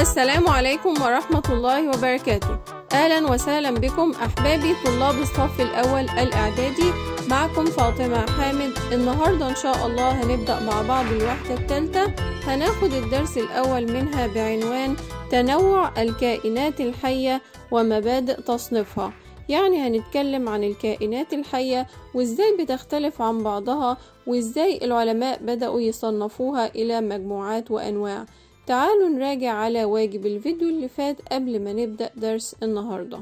السلام عليكم ورحمة الله وبركاته أهلا وسهلا بكم أحبابي طلاب الصف الأول الإعدادي معكم فاطمة حامد النهاردة إن شاء الله هنبدأ مع بعض الوحدة الثالثة هناخد الدرس الأول منها بعنوان تنوع الكائنات الحية ومبادئ تصنيفها يعني هنتكلم عن الكائنات الحية وازاي بتختلف عن بعضها وازاي العلماء بدأوا يصنفوها إلى مجموعات وأنواع تعالوا نراجع على واجب الفيديو اللي فات قبل ما نبدأ درس النهاردة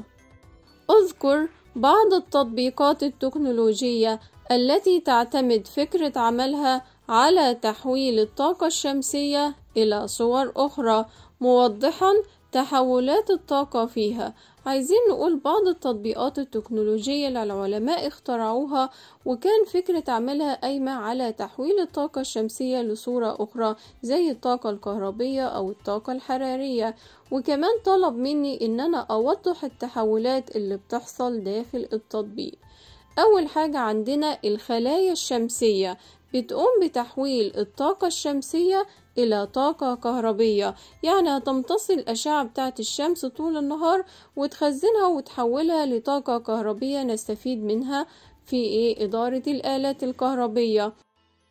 اذكر بعض التطبيقات التكنولوجية التي تعتمد فكرة عملها على تحويل الطاقة الشمسية إلى صور أخرى موضحا تحولات الطاقة فيها عايزين نقول بعض التطبيقات التكنولوجية اللي العلماء اخترعوها وكان فكرة عملها قايمة على تحويل الطاقة الشمسية لصورة أخرى زي الطاقة الكهربية أو الطاقة الحرارية وكمان طلب مني إن أنا أوضح التحولات اللي بتحصل داخل التطبيق أول حاجة عندنا الخلايا الشمسية بتقوم بتحويل الطاقة الشمسية إلى طاقة كهربية يعني هتمتص الأشعة بتاعة الشمس طول النهار وتخزنها وتحولها لطاقة كهربية نستفيد منها في إيه إدارة الآلات الكهربية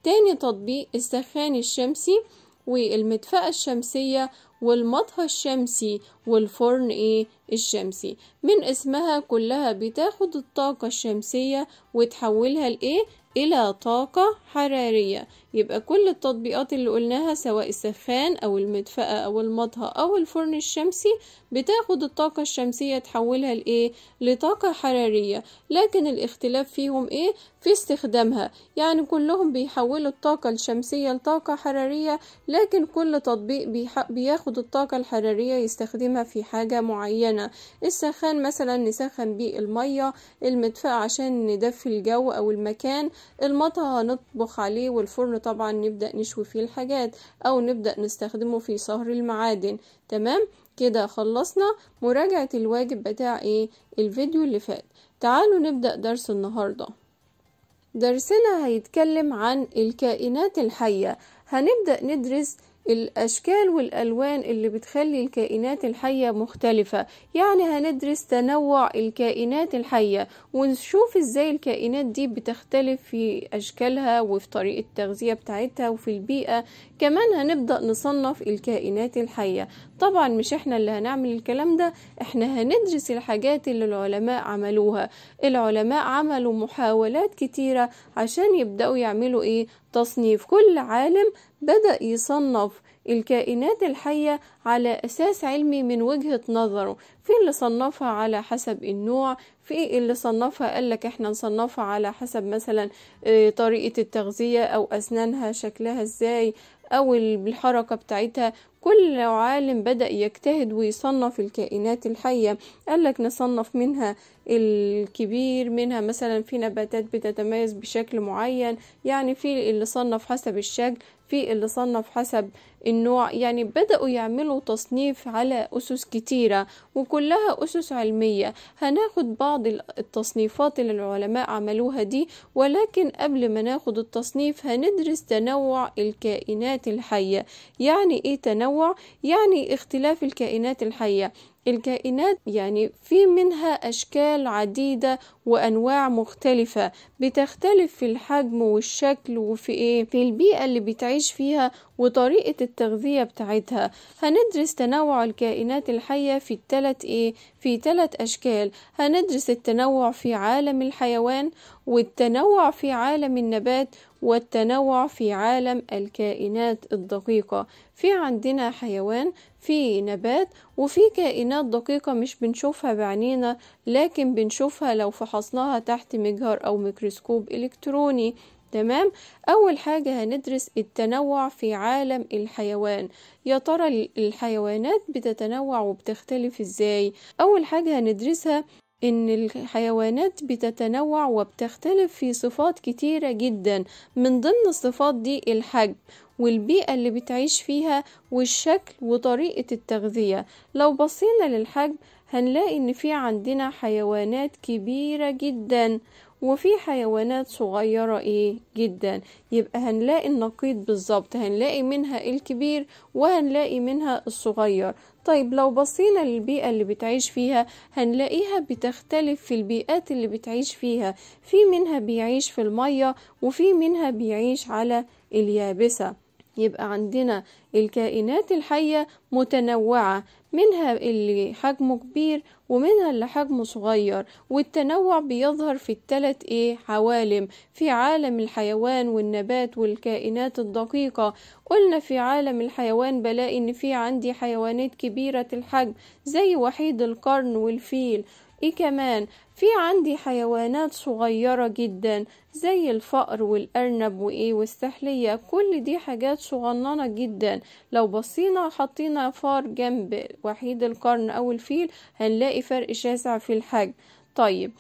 تاني تطبيق السخان الشمسي والمدفأة الشمسية والمطهى الشمسي والفرن ايه الشمسي من اسمها كلها بتاخد الطاقة الشمسية وتحولها لايه الى طاقة حرارية يبقى كل التطبيقات اللي قلناها سواء السخان او المدفأة او المطهى او الفرن الشمسي بتاخد الطاقة الشمسية تحولها لايه لطاقة حرارية لكن الاختلاف فيهم ايه في استخدامها يعني كلهم بيحولوا الطاقة الشمسية لطاقة حرارية لكن كل تطبيق بياخد الطاقة الحرارية يستخدمها في حاجة معينة السخان مثلا نسخن بيه المية المدفأة عشان ندفي الجو او المكان المطهى نطبخ عليه والفرن طبعا نبدأ نشوي فيه الحاجات أو نبدأ نستخدمه في صهر المعادن تمام كده خلصنا مراجعة الواجب بتاع ايه الفيديو اللي فات تعالوا نبدأ درس النهاردة درسنا هيتكلم عن الكائنات الحية هنبدأ ندرس الأشكال والألوان اللي بتخلي الكائنات الحية مختلفة يعني هندرس تنوع الكائنات الحية ونشوف ازاي الكائنات دي بتختلف في أشكالها وفي طريقة التغذية بتاعتها وفي البيئة كمان هنبدأ نصنف الكائنات الحية طبعا مش احنا اللي هنعمل الكلام ده احنا هندرس الحاجات اللي العلماء عملوها العلماء عملوا محاولات كتيرة عشان يبدأوا يعملوا ايه تصنيف كل عالم بدأ يصنف الكائنات الحية على أساس علمي من وجهة نظره في اللي صنفها على حسب النوع في اللي صنفها قال لك احنا نصنفها على حسب مثلا آه، طريقة التغذية أو أسنانها شكلها ازاي أو الحركة بتاعتها كل عالم بدأ يجتهد ويصنف الكائنات الحية قال لك نصنف منها الكبير منها مثلا في نباتات بتتميز بشكل معين يعني في اللي صنف حسب الشكل في اللي صنف حسب النوع يعني بدأوا يعملوا تصنيف على أسس كتيرة وكلها أسس علمية هناخد بعض التصنيفات اللي العلماء عملوها دي ولكن قبل ما ناخد التصنيف هندرس تنوع الكائنات الحية يعني إيه تنوع؟ يعني اختلاف الكائنات الحية الكائنات يعني في منها أشكال عديدة وأنواع مختلفة بتختلف في الحجم والشكل وفي إيه في البيئة اللي بتعيش فيها وطريقة التغذية بتاعتها هندرس تنوع الكائنات الحية في التلات إيه في تلات أشكال هندرس التنوع في عالم الحيوان والتنوع في عالم النبات والتنوع في عالم الكائنات الدقيقة في عندنا حيوان في نبات وفي كائنات دقيقة مش بنشوفها بعنينا لكن بنشوفها لو فحصناها تحت مجهر أو ميكروسكوب إلكتروني تمام أول حاجة هندرس التنوع في عالم الحيوان يا ترى الحيوانات بتتنوع وبتختلف ازاي أول حاجة هندرسها إن الحيوانات بتتنوع وبتختلف في صفات كتيرة جدا من ضمن الصفات دي الحجم والبيئة اللي بتعيش فيها والشكل وطريقة التغذية لو بصينا للحجم هنلاقي ان في عندنا حيوانات كبيرة جدا وفي حيوانات صغيرة ايه جدا يبقى هنلاقي النقيض بالظبط هنلاقي منها الكبير وهنلاقي منها الصغير طيب لو بصينا للبيئة اللي بتعيش فيها هنلاقيها بتختلف في البيئات اللي بتعيش فيها في منها بيعيش في المية وفي منها بيعيش على اليابسة يبقى عندنا الكائنات الحية متنوعة منها اللي حجمه كبير ومنها اللي حجمه صغير والتنوع بيظهر في التلات ايه عوالم في عالم الحيوان والنبات والكائنات الدقيقة قلنا في عالم الحيوان بلاقي ان في عندي حيوانات كبيرة الحجم زي وحيد القرن والفيل ايه كمان في عندي حيوانات صغيرة جدا زي الفأر والأرنب وإيه والسحلية كل دي حاجات صغننة جدا لو بصينا حطينا فار جنب وحيد القرن أو الفيل هنلاقي فرق شاسع في الحجم طيب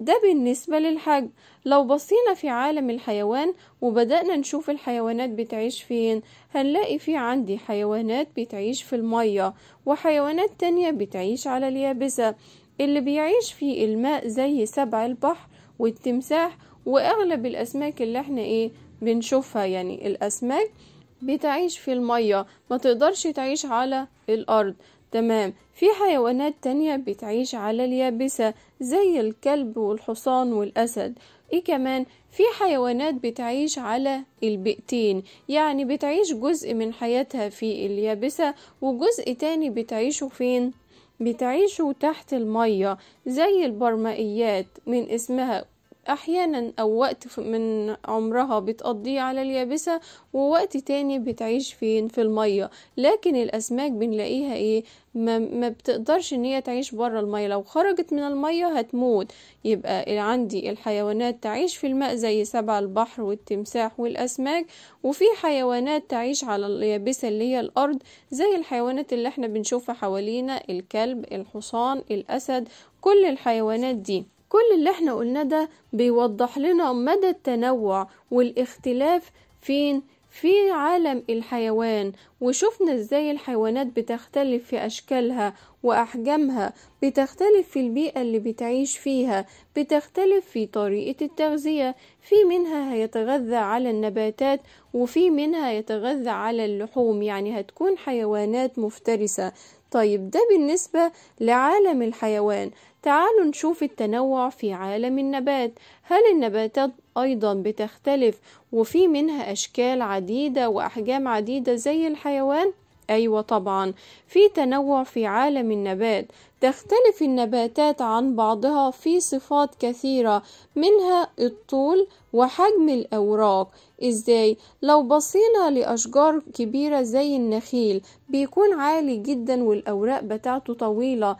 ده بالنسبة للحجم لو بصينا في عالم الحيوان وبدأنا نشوف الحيوانات بتعيش فين هنلاقي في عندي حيوانات بتعيش في المية وحيوانات تانية بتعيش على اليابسة اللي بيعيش فيه الماء زي سبع البحر والتمساح واغلب الاسماك اللي احنا ايه بنشوفها يعني الاسماك بتعيش في المية ما تقدرش تعيش على الارض تمام في حيوانات تانية بتعيش على اليابسة زي الكلب والحصان والاسد ايه كمان في حيوانات بتعيش على البيئتين يعني بتعيش جزء من حياتها في اليابسة وجزء تاني بتعيشه فين بتعيشوا تحت المية زي البرمائيات من اسمها أحيانا أو وقت من عمرها بتقضيه على اليابسة ووقت تاني بتعيش فين في المية لكن الأسماك بنلاقيها إيه ما, ما بتقدرش إن هي تعيش برا المية لو خرجت من المية هتموت يبقى عندي الحيوانات تعيش في الماء زي سبع البحر والتمساح والأسماك وفي حيوانات تعيش على اليابسة اللي هي الأرض زي الحيوانات اللي احنا بنشوفها حوالينا الكلب الحصان الأسد كل الحيوانات دي كل اللي احنا قلنا ده بيوضح لنا مدى التنوع والاختلاف فين في عالم الحيوان وشفنا ازاي الحيوانات بتختلف في اشكالها واحجامها بتختلف في البيئة اللي بتعيش فيها بتختلف في طريقة التغذية في منها هيتغذى على النباتات وفي منها يتغذى على اللحوم يعني هتكون حيوانات مفترسة طيب ده بالنسبة لعالم الحيوان تعالوا نشوف التنوع في عالم النبات هل النباتات أيضا بتختلف وفي منها أشكال عديدة وأحجام عديدة زي الحيوان؟ أيوة طبعا في تنوع في عالم النبات تختلف النباتات عن بعضها في صفات كثيرة منها الطول وحجم الأوراق إزاي؟ لو بصينا لأشجار كبيرة زي النخيل بيكون عالي جدا والأوراق بتاعته طويلة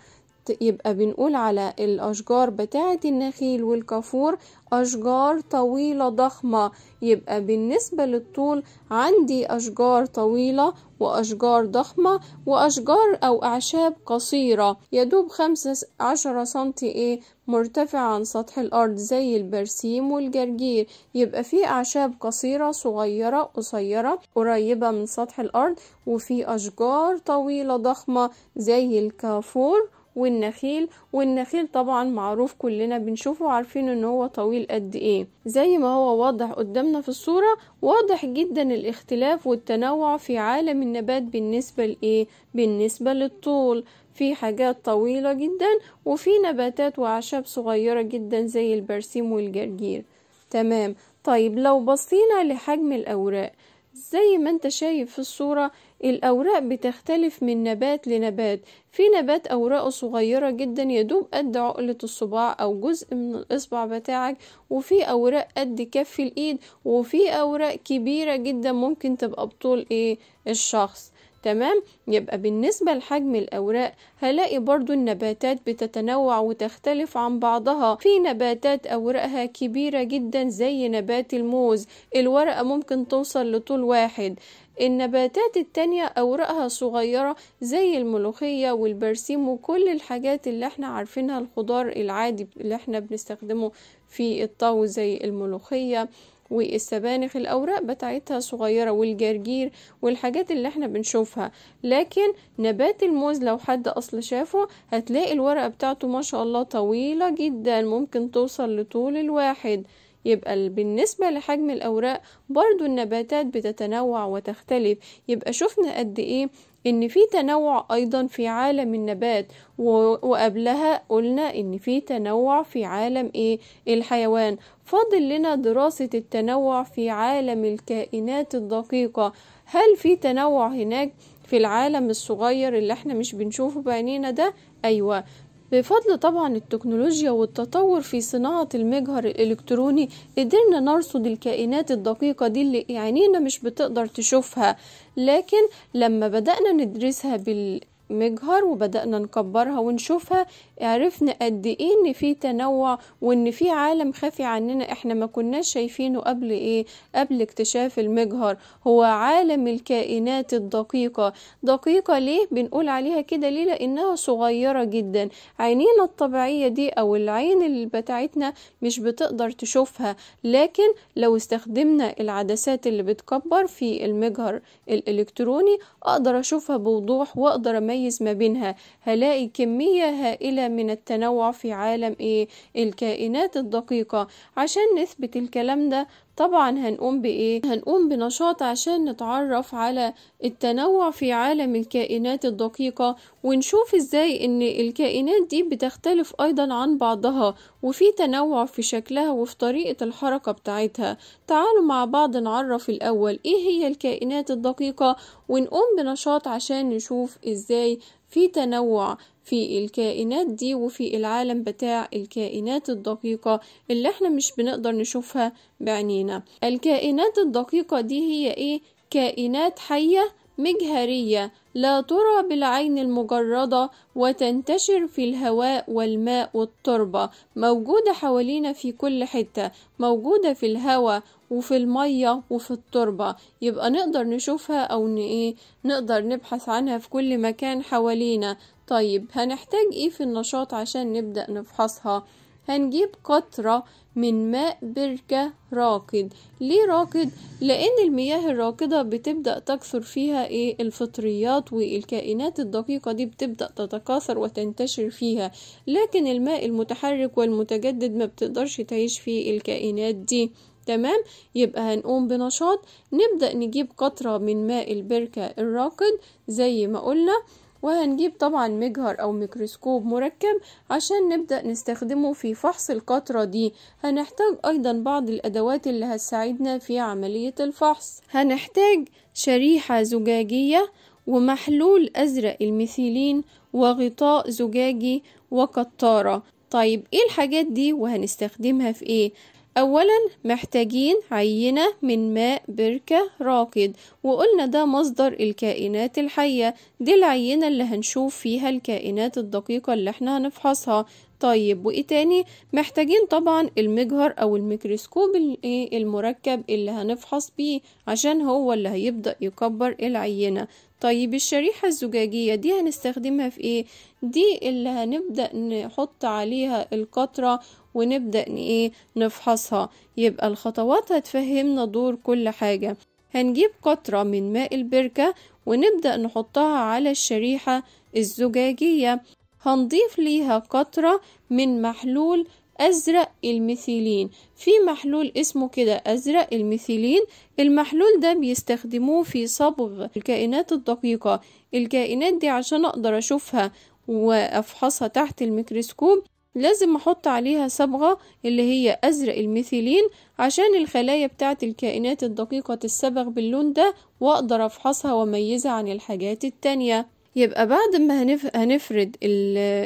يبقى بنقول على الأشجار بتاعة النخيل والكافور أشجار طويلة ضخمة يبقى بالنسبة للطول عندي أشجار طويلة وأشجار ضخمة وأشجار أو أعشاب قصيرة يدوب خمسة عشرة سنتي إيه مرتفع عن سطح الأرض زي البرسيم والجرجير يبقى في أعشاب قصيرة صغيرة قصيرة قريبة من سطح الأرض وفي أشجار طويلة ضخمة زي الكافور والنخيل والنخيل طبعا معروف كلنا بنشوفه عارفين ان هو طويل قد ايه زي ما هو واضح قدامنا في الصورة واضح جدا الاختلاف والتنوع في عالم النبات بالنسبة لايه بالنسبة للطول في حاجات طويلة جدا وفي نباتات وأعشاب صغيرة جدا زي البرسيم والجرجير تمام طيب لو بصينا لحجم الأوراق زي ما انت شايف في الصورة الأوراق بتختلف من نبات لنبات في نبات أوراقه صغيرة جدا يدوب قد عقلة الصباع أو جزء من الإصبع بتاعك وفي أوراق قد كف الإيد وفي أوراق كبيرة جدا ممكن تبقى بطول إيه الشخص تمام يبقى بالنسبة لحجم الأوراق هلاقي برضو النباتات بتتنوع وتختلف عن بعضها في نباتات أوراقها كبيرة جدا زي نبات الموز الورقة ممكن توصل لطول واحد النباتات التانية أوراقها صغيرة زي الملوخية والبرسيم وكل الحاجات اللي احنا عارفينها الخضار العادي اللي احنا بنستخدمه في الطاو زي الملوخية والسبانخ الأوراق بتاعتها صغيرة والجرجير والحاجات اللي احنا بنشوفها لكن نبات الموز لو حد أصل شافه هتلاقي الورقة بتاعته ما شاء الله طويلة جدا ممكن توصل لطول الواحد يبقى بالنسبة لحجم الأوراق برضو النباتات بتتنوع وتختلف يبقى شفنا قد إيه ان في تنوع ايضا في عالم النبات وقبلها قلنا ان في تنوع في عالم ايه الحيوان فاضل لنا دراسة التنوع في عالم الكائنات الدقيقة هل في تنوع هناك في العالم الصغير اللي احنا مش بنشوفه بعينينا ده ايوه بفضل طبعا التكنولوجيا والتطور في صناعة المجهر الإلكتروني قدرنا نرصد الكائنات الدقيقة دي اللي عينينا مش بتقدر تشوفها لكن لما بدأنا ندرسها بال مجهر وبدأنا نكبرها ونشوفها عرفنا قد ايه ان في تنوع وان في عالم خفي عننا احنا ما كناش شايفينه قبل ايه قبل اكتشاف المجهر هو عالم الكائنات الدقيقة دقيقة ليه بنقول عليها كده ليه لانها صغيرة جدا عينينا الطبيعية دي او العين اللي بتاعتنا مش بتقدر تشوفها لكن لو استخدمنا العدسات اللي بتكبر في المجهر الالكتروني اقدر اشوفها بوضوح واقدر اميز ما بينها هلاقي كمية هائلة عالم من التنوع في عالم ايه الكائنات الدقيقة عشان نثبت الكلام ده طبعا هنقوم بايه هنقوم بنشاط عشان نتعرف على التنوع في عالم الكائنات الدقيقة ونشوف ازاي ان الكائنات دي بتختلف ايضا عن بعضها وفي تنوع في شكلها وفي طريقة الحركة بتاعتها تعالوا مع بعض نعرف الاول ايه هي الكائنات الدقيقة ونقوم بنشاط عشان نشوف ازاي في تنوع في الكائنات دي وفي العالم بتاع الكائنات الدقيقة اللي احنا مش بنقدر نشوفها بعنينا الكائنات الدقيقة دي هي ايه كائنات حية مجهرية لا ترى بالعين المجردة وتنتشر في الهواء والماء والتربة موجودة حوالينا في كل حتة موجودة في الهواء وفي المية وفي التربة يبقى نقدر نشوفها أو ن... إيه؟ نقدر نبحث عنها في كل مكان حوالينا طيب هنحتاج إيه في النشاط عشان نبدأ نفحصها هنجيب قطرة من ماء بركة راكد ليه راكد؟ لأن المياه الراكدة بتبدأ تكثر فيها إيه الفطريات والكائنات الدقيقة دي بتبدأ تتكاثر وتنتشر فيها لكن الماء المتحرك والمتجدد ما بتقدرش تعيش فيه الكائنات دي تمام يبقى هنقوم بنشاط نبدأ نجيب قطرة من ماء البركة الراكد زي ما قلنا وهنجيب طبعا مجهر او ميكروسكوب مركب عشان نبدأ نستخدمه في فحص القطرة دي هنحتاج ايضا بعض الادوات اللي هتساعدنا في عملية الفحص هنحتاج شريحة زجاجية ومحلول ازرق الميثيلين وغطاء زجاجي وقطارة طيب ايه الحاجات دي وهنستخدمها في ايه أولا محتاجين عينة من ماء بركة راكد وقلنا ده مصدر الكائنات الحية دي العينة اللي هنشوف فيها الكائنات الدقيقة اللي احنا هنفحصها طيب وإيه تاني محتاجين طبعا المجهر أو الميكروسكوب إيه، المركب اللي هنفحص بيه عشان هو اللي هيبدأ يكبر العينة طيب الشريحة الزجاجية دي هنستخدمها في ايه دي اللي هنبدأ نحط عليها القطرة ونبدأ ايه نفحصها يبقى الخطوات هتفهمنا دور كل حاجة هنجيب قطرة من ماء البركة ونبدأ نحطها على الشريحة الزجاجية هنضيف ليها قطرة من محلول أزرق الميثيلين في محلول اسمه كده أزرق الميثيلين المحلول ده بيستخدموه في صبغ الكائنات الدقيقة الكائنات دي عشان أقدر أشوفها وأفحصها تحت الميكروسكوب لازم أحط عليها صبغة اللي هي أزرق الميثيلين عشان الخلايا بتاعة الكائنات الدقيقة تتصبغ باللون ده وأقدر أفحصها وأميزها عن الحاجات التانية يبقى بعد ما هنفرد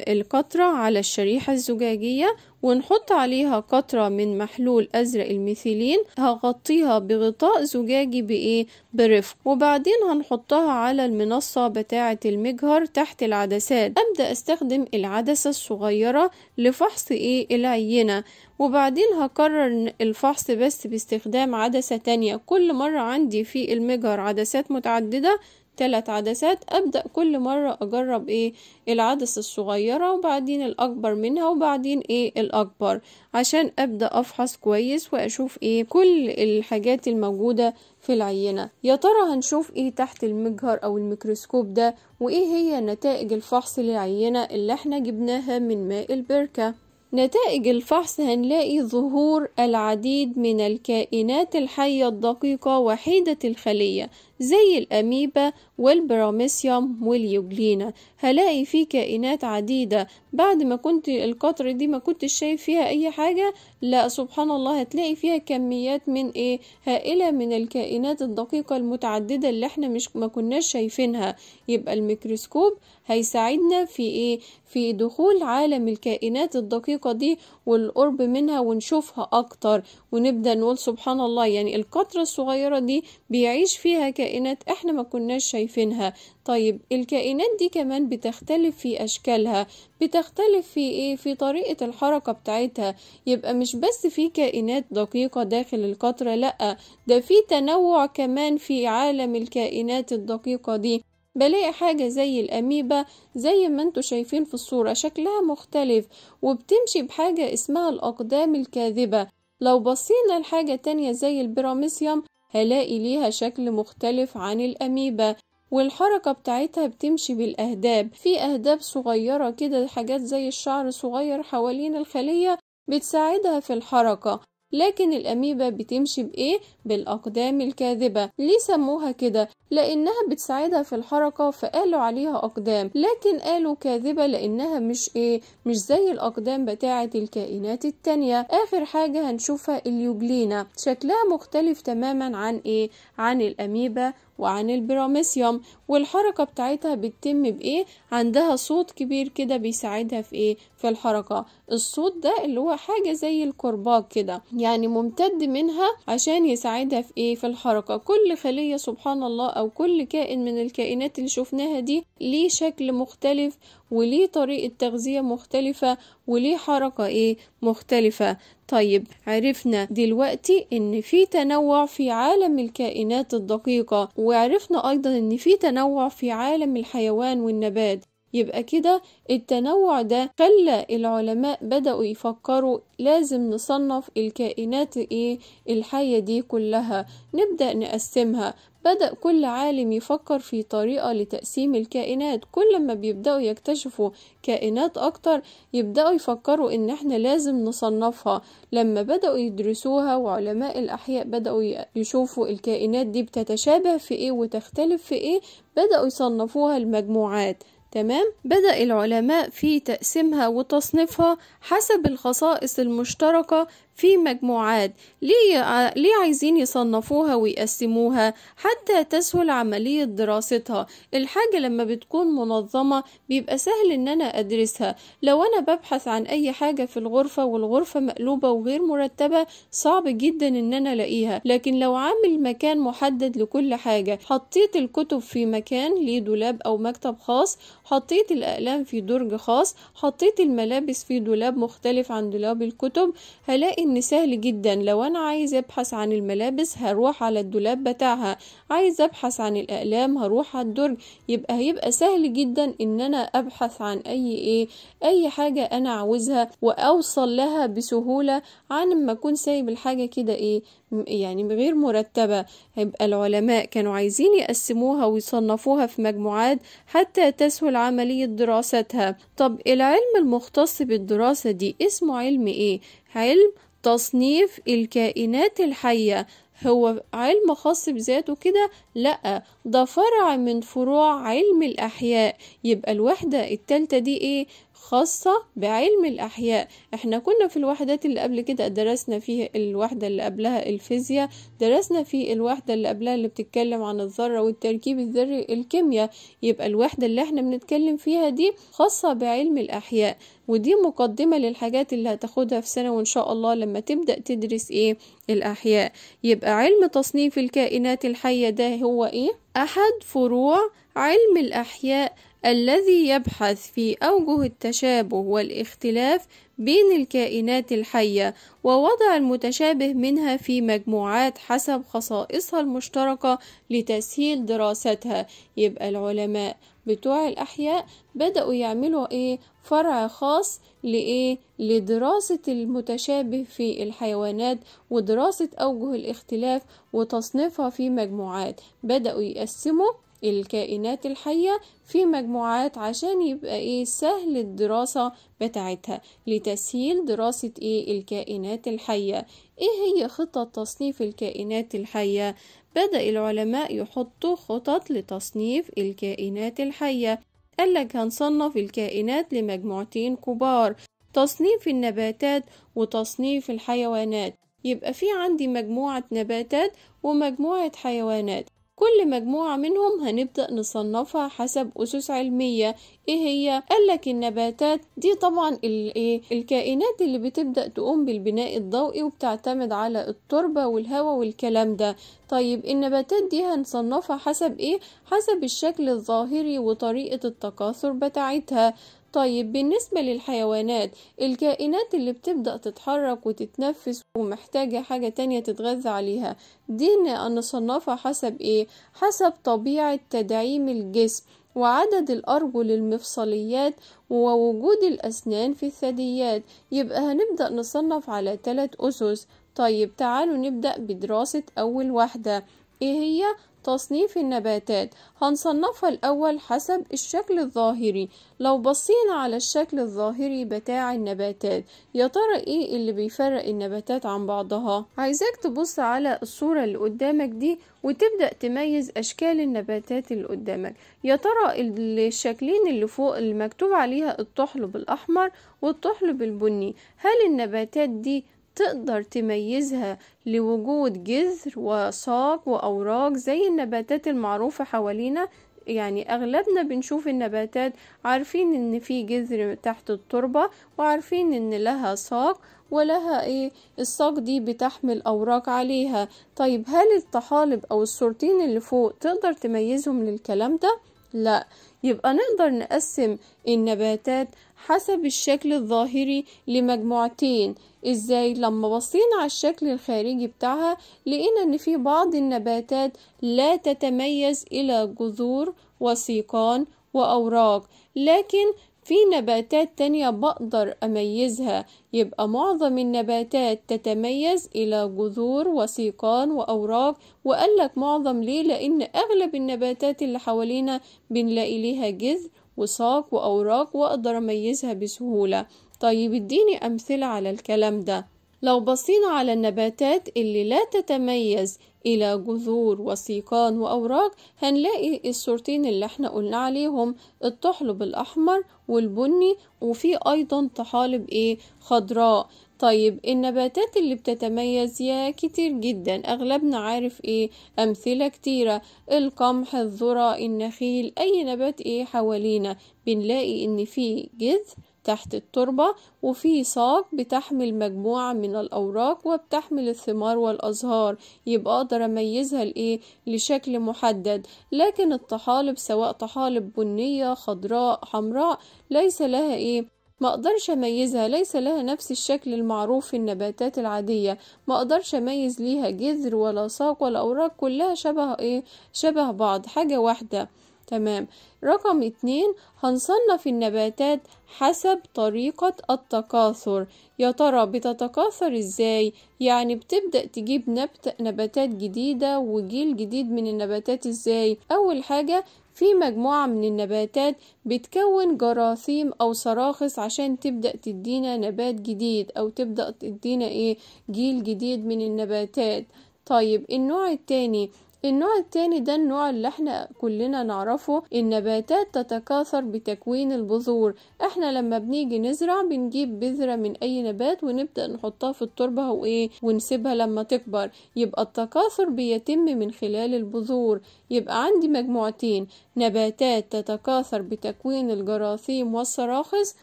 القطرة على الشريحة الزجاجية ونحط عليها قطرة من محلول أزرق الميثيلين هغطيها بغطاء زجاجي بإيه؟ برفق وبعدين هنحطها على المنصة بتاعة المجهر تحت العدسات أبدأ استخدم العدسة الصغيرة لفحص إيه العينة وبعدين هكرر الفحص بس باستخدام عدسة تانية كل مرة عندي في المجهر عدسات متعددة ثلاث عدسات أبدأ كل مرة أجرب إيه العدسة الصغيرة وبعدين الأكبر منها وبعدين إيه الأكبر عشان أبدأ أفحص كويس وأشوف إيه كل الحاجات الموجودة في العينة يا ترى هنشوف إيه تحت المجهر أو الميكروسكوب ده وإيه هي نتائج الفحص للعينة اللي احنا جبناها من ماء البركة نتائج الفحص هنلاقي ظهور العديد من الكائنات الحية الدقيقة وحيدة الخلية زي الأميبا والبراميسيوم واليوجلينا هلاقي فيه كائنات عديدة بعد ما كنت القطر دي ما كنتش شايف فيها أي حاجة لا سبحان الله هتلاقي فيها كميات من إيه هائلة من الكائنات الدقيقة المتعددة اللي احنا مش ما كناش شايفينها يبقى الميكروسكوب هيساعدنا في إيه في دخول عالم الكائنات الدقيقة دي والقرب منها ونشوفها أكتر ونبدأ نقول سبحان الله يعني القطرة الصغيرة دي بيعيش فيها كائنات كائنات احنا ما كناش شايفينها طيب الكائنات دي كمان بتختلف في اشكالها بتختلف في ايه في طريقة الحركة بتاعتها يبقى مش بس في كائنات دقيقة داخل القطرة لأ ده في تنوع كمان في عالم الكائنات الدقيقة دي بلاقي حاجة زي الأميبا زي ما انتوا شايفين في الصورة شكلها مختلف وبتمشي بحاجة اسمها الأقدام الكاذبة لو بصينا لحاجة تانية زي البيراميسيوم هلاقي ليها شكل مختلف عن الأميبا والحركة بتاعتها بتمشي بالأهداب في أهداب صغيرة كده حاجات زي الشعر صغير حوالين الخلية بتساعدها في الحركة لكن الأميبا بتمشي بإيه؟ بالأقدام الكاذبة ليه سموها كده؟ لأنها بتساعدها في الحركة فقالوا عليها أقدام لكن قالوا كاذبة لأنها مش إيه؟ مش زي الأقدام بتاعة الكائنات التانية آخر حاجة هنشوفها اليوجلينا شكلها مختلف تماما عن إيه؟ عن الأميبا وعن البراميسيوم والحركة بتاعتها بتتم بإيه عندها صوت كبير كده بيساعدها في إيه في الحركة الصوت ده اللي هو حاجة زي الكرباج كده يعني ممتد منها عشان يساعدها في إيه في الحركة كل خلية سبحان الله أو كل كائن من الكائنات اللي شفناها دي ليه شكل مختلف وليه طريقة تغذية مختلفة وليه حركة إيه مختلفة طيب عرفنا دلوقتي ان في تنوع في عالم الكائنات الدقيقة وعرفنا ايضا ان في تنوع في عالم الحيوان والنبات يبقى كده التنوع ده خلى العلماء بدأوا يفكروا لازم نصنف الكائنات ايه الحية دي كلها نبدأ نقسمها بدأ كل عالم يفكر في طريقة لتقسيم الكائنات كل ما بيبدأوا يكتشفوا كائنات أكتر يبدأوا يفكروا إن إحنا لازم نصنفها لما بدأوا يدرسوها وعلماء الأحياء بدأوا يشوفوا الكائنات دي بتتشابه في إيه وتختلف في إيه بدأوا يصنفوها المجموعات تمام بدأ العلماء في تقسيمها وتصنيفها حسب الخصائص المشتركة في مجموعات ليه, ليه عايزين يصنفوها ويقسموها حتى تسهل عملية دراستها الحاجة لما بتكون منظمة بيبقى سهل ان انا ادرسها لو انا ببحث عن اي حاجة في الغرفة والغرفة مقلوبة وغير مرتبة صعب جدا ان انا الاقيها لكن لو عامل مكان محدد لكل حاجة حطيت الكتب في مكان ليه دولاب او مكتب خاص حطيت الاقلام في درج خاص حطيت الملابس في دولاب مختلف عن دولاب الكتب هلاقي ان سهل جدا لو انا عايز ابحث عن الملابس هروح على الدولاب بتاعها عايز ابحث عن الاقلام هروح على الدرج يبقى هيبقى سهل جدا ان انا ابحث عن اي ايه اي حاجة انا عاوزها واوصل لها بسهولة عن ما اكون سايب الحاجة كده ايه يعني غير مرتبة هيبقى العلماء كانوا عايزين يقسموها ويصنفوها في مجموعات حتى تسهل عملية دراستها طب العلم المختص بالدراسة دي اسمه علم ايه؟ علم تصنيف الكائنات الحية هو علم خاص بذاته كده لا ده فرع من فروع علم الأحياء يبقى الوحدة التالتة دي ايه خاصة بعلم الأحياء احنا كنا في الوحدات اللي قبل كده درسنا فيه الوحدة اللي قبلها الفيزياء درسنا في الوحدة اللي قبلها اللي بتتكلم عن الذرة والتركيب الذري الكيمياء يبقى الوحدة اللي احنا بنتكلم فيها دي خاصة بعلم الأحياء ودي مقدمة للحاجات اللي هتاخدها في سنة وإن شاء الله لما تبدأ تدرس إيه الأحياء يبقى علم تصنيف الكائنات الحية ده هو إيه أحد فروع علم الأحياء الذي يبحث في أوجه التشابه والاختلاف بين الكائنات الحية ووضع المتشابه منها في مجموعات حسب خصائصها المشتركة لتسهيل دراستها يبقى العلماء بتوع الأحياء بدأوا يعملوا إيه فرع خاص لإيه لدراسة المتشابه في الحيوانات ودراسة أوجه الاختلاف وتصنيفها في مجموعات بدأوا يقسموا الكائنات الحية في مجموعات عشان يبقى ايه سهل الدراسة بتاعتها لتسهيل دراسة ايه الكائنات الحية ايه هي خطة تصنيف الكائنات الحية بدأ العلماء يحطوا خطط لتصنيف الكائنات الحية قالك هنصنف الكائنات لمجموعتين كبار تصنيف النباتات وتصنيف الحيوانات يبقى في عندي مجموعة نباتات ومجموعة حيوانات كل مجموعة منهم هنبدأ نصنفها حسب أسس علمية إيه هي؟ قالك النباتات دي طبعا إيه؟ الكائنات اللي بتبدأ تقوم بالبناء الضوئي وبتعتمد على التربة والهواء والكلام ده طيب النباتات دي هنصنفها حسب إيه؟ حسب الشكل الظاهري وطريقة التكاثر بتاعتها طيب بالنسبة للحيوانات الكائنات اللي بتبدأ تتحرك وتتنفس ومحتاجة حاجة تانية تتغذى عليها دي نصنفها حسب ايه؟ حسب طبيعة تدعيم الجسم وعدد الأرجل المفصليات ووجود الأسنان في الثدييات يبقى هنبدأ نصنف على ثلاث أسس طيب تعالوا نبدأ بدراسة أول واحدة ايه هي تصنيف النباتات هنصنفها الأول حسب الشكل الظاهري لو بصينا على الشكل الظاهري بتاع النباتات يا ترى ايه اللي بيفرق النباتات عن بعضها عايزاك تبص على الصورة اللي قدامك دي وتبدأ تميز أشكال النباتات اللي قدامك يا ترى الشكلين اللي فوق المكتوب عليها الطحلب الأحمر والطحلب البني هل النباتات دي تقدر تميزها لوجود جذر وساق وأوراق زي النباتات المعروفة حوالينا يعني اغلبنا بنشوف النباتات عارفين ان في جذر تحت التربة وعارفين ان لها ساق ولها ايه الساق دي بتحمل اوراق عليها طيب هل الطحالب او الصورتين اللي فوق تقدر تميزهم للكلام ده؟ لا يبقى نقدر نقسم النباتات حسب الشكل الظاهري لمجموعتين ازاي لما بصينا على الشكل الخارجي بتاعها لقينا ان في بعض النباتات لا تتميز الى جذور وسيقان واوراق لكن في نباتات تانية بقدر أميزها يبقى معظم النباتات تتميز إلى جذور وسيقان وأوراق وقالك معظم ليه لأن أغلب النباتات اللي حوالينا بنلاقي ليها جذر وساق وأوراق وأقدر أميزها بسهولة طيب اديني أمثلة على الكلام ده لو بصينا على النباتات اللي لا تتميز إلى جذور وسيقان وأوراق هنلاقي الصورتين اللي احنا قلنا عليهم الطحلب الأحمر والبني وفي أيضا طحالب إيه خضراء طيب النباتات اللي بتتميز يا كتير جدا اغلبنا عارف ايه امثلة كتيرة القمح الذرة النخيل اي نبات ايه حوالينا بنلاقي ان فيه جذر تحت التربة وفي ساق بتحمل مجموعة من الأوراق وبتحمل الثمار والأزهار يبقى أقدر أميزها لإيه لشكل محدد لكن الطحالب سواء طحالب بنية خضراء حمراء ليس لها إيه ما اقدرش اميزها ليس لها نفس الشكل المعروف في النباتات العادية ما اقدرش اميز ليها جذر ولا ساق ولا اوراق كلها شبه ايه شبه بعض حاجة واحدة تمام رقم اتنين هنصنف النباتات حسب طريقة التكاثر يا ترى بتتكاثر ازاي يعني بتبدأ تجيب نبت نباتات جديدة وجيل جديد من النباتات ازاي اول حاجة في مجموعة من النباتات بتكون جراثيم أو صراخص عشان تبدأ تدينا نبات جديد أو تبدأ تدينا إيه جيل جديد من النباتات طيب النوع التاني النوع التاني ده النوع اللي احنا كلنا نعرفه النباتات تتكاثر بتكوين البذور احنا لما بنيجي نزرع بنجيب بذرة من اي نبات ونبدأ نحطها في التربة وايه ونسيبها لما تكبر يبقى التكاثر بيتم من خلال البذور يبقى عندي مجموعتين نباتات تتكاثر بتكوين الجراثيم والصراخص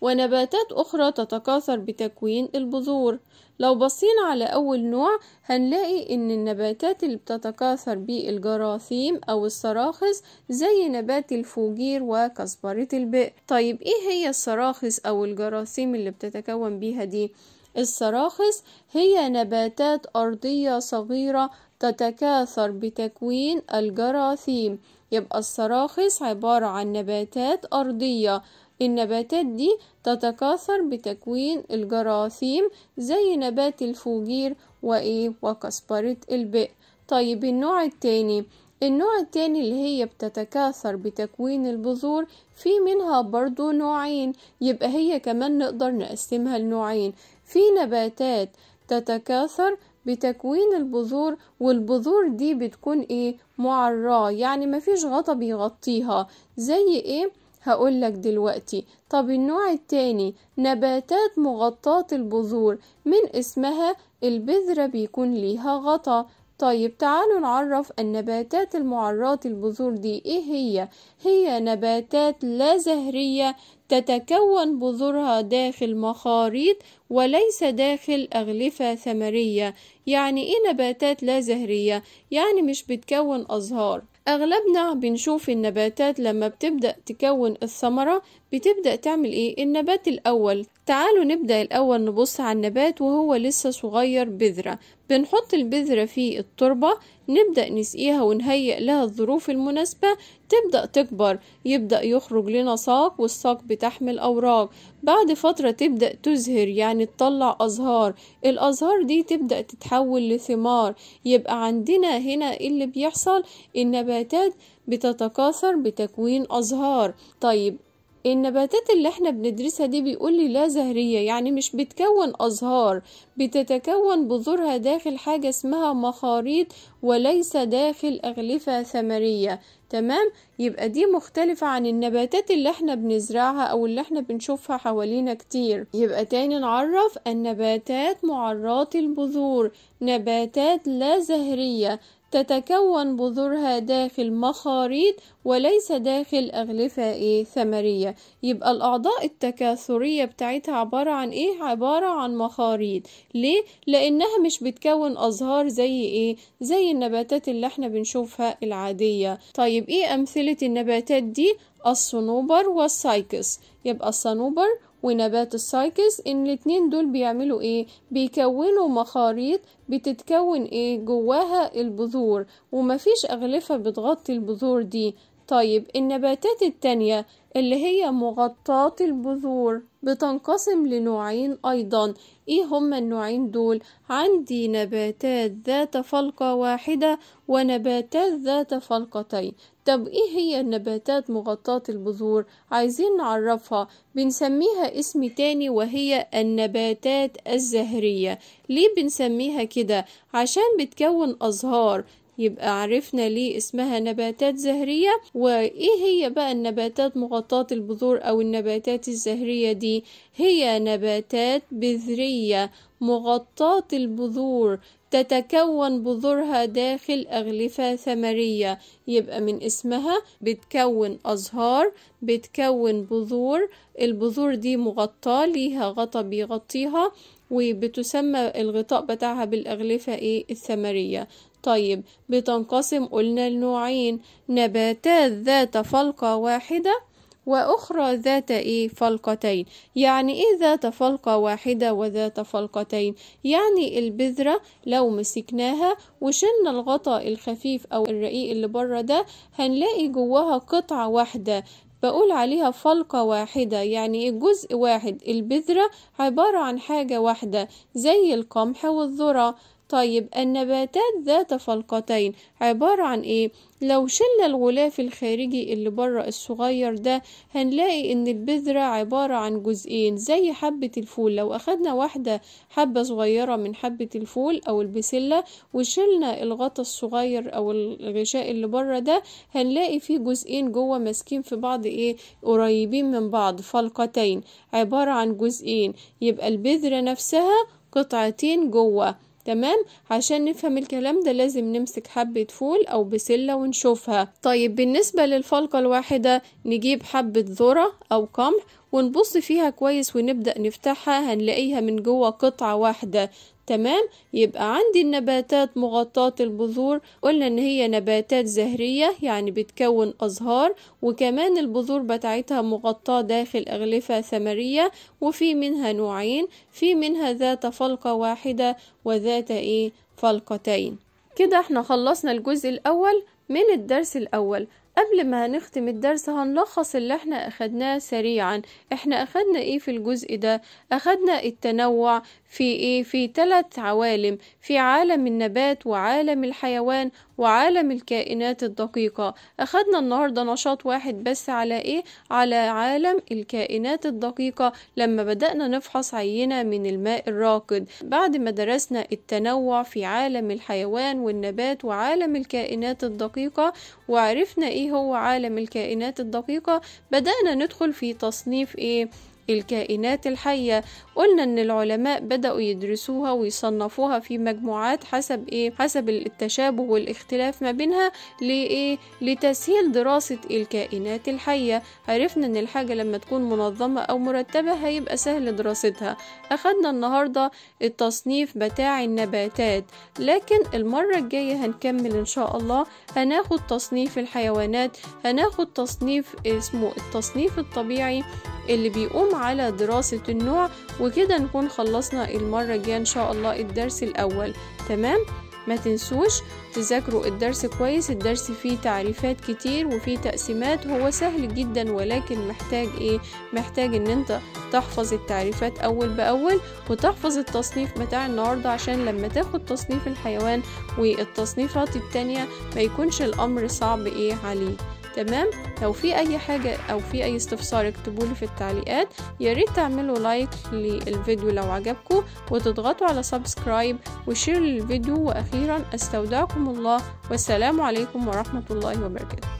ونباتات اخرى تتكاثر بتكوين البذور لو بصينا على أول نوع هنلاقي إن النباتات اللي بتتكاثر بالجراثيم أو الصراخص زي نبات الفوجير وكزبرة البئر طيب إيه هي الصراخص أو الجراثيم اللي بتتكون بيها دي؟ الصراخص هي نباتات أرضية صغيرة تتكاثر بتكوين الجراثيم يبقى الصراخص عبارة عن نباتات أرضية النباتات دي تتكاثر بتكوين الجراثيم زي نبات الفوجير وايه وكسبرة البئر طيب النوع التاني النوع التاني اللي هي بتتكاثر بتكوين البذور في منها برضو نوعين يبقى هي كمان نقدر نقسمها لنوعين في نباتات تتكاثر بتكوين البذور والبذور دي بتكون ايه معراه يعني مفيش غطا بيغطيها زي ايه هقولك دلوقتي طب النوع التاني نباتات مغطاة البذور من اسمها البذرة بيكون ليها غطا طيب تعالوا نعرف النباتات المعرات البذور دي ايه هي هي نباتات لا زهرية تتكون بذورها داخل مخاريط وليس داخل أغلفة ثمرية يعني ايه نباتات لا زهرية يعني مش بتكون أزهار أغلبنا بنشوف النباتات لما بتبدأ تكون الثمرة بتبدأ تعمل إيه النبات الأول تعالوا نبدأ الأول نبص على النبات وهو لسه صغير بذرة بنحط البذرة في التربة نبدأ نسقيها ونهيئ لها الظروف المناسبة تبدأ تكبر يبدأ يخرج لنا ساق والساق بتحمل أوراق بعد فترة تبدأ تزهر يعني تطلع أزهار الأزهار دي تبدأ تتحول لثمار يبقى عندنا هنا اللي بيحصل النباتات بتتكاثر بتكوين أزهار طيب النباتات اللي احنا بندرسها دي بيقول لي لا زهرية يعني مش بتكون أزهار بتتكون بذورها داخل حاجة اسمها مخاريط وليس داخل أغلفة ثمرية تمام يبقى دي مختلفة عن النباتات اللي احنا بنزرعها او اللي احنا بنشوفها حوالينا كتير يبقى تاني نعرف النباتات معرات البذور نباتات لا زهرية تتكون بذورها داخل مخاريط وليس داخل أغلفة إيه ثمرية يبقى الأعضاء التكاثرية بتاعتها عبارة عن إيه عبارة عن مخاريط ليه لأنها مش بتكون أزهار زي إيه زي النباتات اللي احنا بنشوفها العادية طيب إيه أمثلة النباتات دي الصنوبر والسايكس يبقى الصنوبر ونبات السايكس ان الاتنين دول بيعملوا ايه بيكونوا مخاريط بتتكون ايه جواها البذور ومفيش اغلفة بتغطي البذور دي طيب النباتات التانية اللي هي مغطاة البذور بتنقسم لنوعين أيضا إيه هما النوعين دول؟ عندي نباتات ذات فلقة واحدة ونباتات ذات فلقتين طب إيه هي النباتات مغطاة البذور؟ عايزين نعرفها بنسميها اسم تاني وهي النباتات الزهرية ليه بنسميها كده؟ عشان بتكون أزهار يبقى عرفنا ليه اسمها نباتات زهرية وايه هي بقى النباتات مغطاة البذور او النباتات الزهرية دي هي نباتات بذرية مغطاة البذور تتكون بذورها داخل أغلفة ثمرية يبقى من اسمها بتكون أزهار بتكون بذور البذور دي مغطاة ليها غطاء بيغطيها وبتسمى الغطاء بتاعها بالأغلفة إيه الثمرية طيب بتنقسم قلنا لنوعين نباتات ذات فلقة واحدة وأخرى ذات إيه فلقتين يعني إيه ذات فلقة واحدة وذات فلقتين يعني البذرة لو مسكناها وشلنا الغطاء الخفيف أو الرقيق اللي بره ده هنلاقي جواها قطعة واحدة بقول عليها فلقة واحدة يعني إيه؟ جزء واحد البذرة عبارة عن حاجة واحدة زي القمح والذرة طيب النباتات ذات فلقتين عبارة عن ايه لو شلنا الغلاف الخارجي اللي بره الصغير ده هنلاقي ان البذرة عبارة عن جزئين زي حبة الفول لو اخدنا واحدة حبة صغيرة من حبة الفول او البسلة وشلنا الغطا الصغير او الغشاء اللي بره ده هنلاقي فيه جزئين جوه ماسكين في بعض ايه قريبين من بعض فلقتين عبارة عن جزئين يبقى البذرة نفسها قطعتين جوه تمام عشان نفهم الكلام ده لازم نمسك حبة فول أو بسلة ونشوفها طيب بالنسبة للفلقة الواحدة نجيب حبة ذرة أو قمح ونبص فيها كويس ونبدأ نفتحها هنلاقيها من جوه قطعة واحدة تمام يبقى عندي النباتات مغطاة البذور قلنا ان هي نباتات زهرية يعني بتكون ازهار وكمان البذور بتاعتها مغطاة داخل اغلفة ثمرية وفي منها نوعين في منها ذات فلقة واحدة وذات ايه فلقتين كده احنا خلصنا الجزء الاول من الدرس الاول قبل ما هنختم الدرس هنلخص اللي احنا اخدناه سريعا احنا اخدنا ايه في الجزء ده اخدنا التنوع في ايه في ثلاث عوالم في عالم النبات وعالم الحيوان وعالم الكائنات الدقيقة أخدنا النهاردة نشاط واحد بس على إيه؟ على عالم الكائنات الدقيقة لما بدأنا نفحص عينة من الماء الراكد بعد ما درسنا التنوع في عالم الحيوان والنبات وعالم الكائنات الدقيقة وعرفنا إيه ايه هو عالم الكائنات الدقيقة بدأنا ندخل في تصنيف ايه الكائنات الحية قلنا ان العلماء بدأوا يدرسوها ويصنفوها في مجموعات حسب ايه حسب التشابه والاختلاف ما بينها لإيه لتسهيل دراسة الكائنات الحية عرفنا ان الحاجة لما تكون منظمة او مرتبة هيبقى سهل دراستها اخدنا النهاردة التصنيف بتاع النباتات لكن المرة الجاية هنكمل ان شاء الله هناخد تصنيف الحيوانات هناخد تصنيف اسمه التصنيف الطبيعي اللي بيقوم على دراسة النوع وكده نكون خلصنا المرة الجاية إن شاء الله الدرس الأول تمام؟ ما تنسوش تذاكروا الدرس كويس الدرس فيه تعريفات كتير وفيه تقسيمات هو سهل جدا ولكن محتاج ايه محتاج ان انت تحفظ التعريفات اول باول وتحفظ التصنيف بتاع النهاردة عشان لما تاخد تصنيف الحيوان والتصنيفات التانية ما يكونش الامر صعب ايه عليه تمام لو في اي حاجة او في اي استفسار اكتبولي في التعليقات ياريت تعملوا لايك للفيديو لو عجبكم وتضغطوا على سبسكرايب وشير للفيديو واخيرا استودعكم الله والسلام عليكم ورحمة الله وبركاته